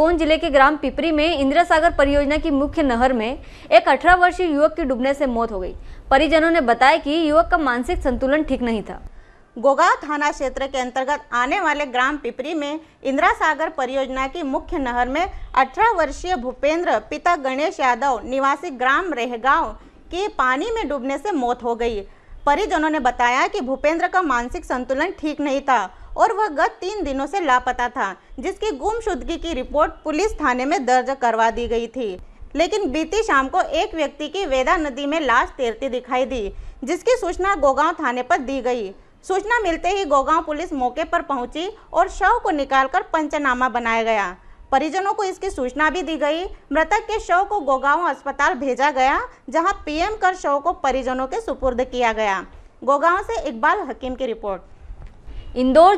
कौन जिले के ग्राम पिपरी में इंदिरा सागर परियोजना की मुख्य नहर में एक अठारह वर्षीय युवक की डूबने से मौत हो गई परिजनों ने बताया कि युवक का मानसिक संतुलन ठीक नहीं था गोगांव थाना क्षेत्र के अंतर्गत आने वाले ग्राम पिपरी में इंदिरा सागर परियोजना की मुख्य नहर में 18 वर्षीय भूपेंद्र पिता गणेश यादव निवासी ग्राम रेहगांव की पानी में डूबने से मौत हो गई परिजनों ने बताया कि भूपेंद्र का मानसिक संतुलन ठीक नहीं था और वह गत तीन दिनों से लापता था जिसकी गुमशुदगी की रिपोर्ट पुलिस थाने में दर्ज करवा दी गई थी लेकिन बीती शाम को एक व्यक्ति की वेदा नदी में लाश तैरती दिखाई दी जिसकी सूचना गोगांव थाने पर दी गई सूचना मिलते ही गोगांव पुलिस मौके पर पहुंची और शव को निकालकर पंचनामा बनाया गया परिजनों को इसकी सूचना भी दी गई मृतक के शव को गोगांव अस्पताल भेजा गया जहां पीएम कर शव को परिजनों के सुपुर्द किया गया गोगांव से इकबाल हकीम की रिपोर्ट इंदौर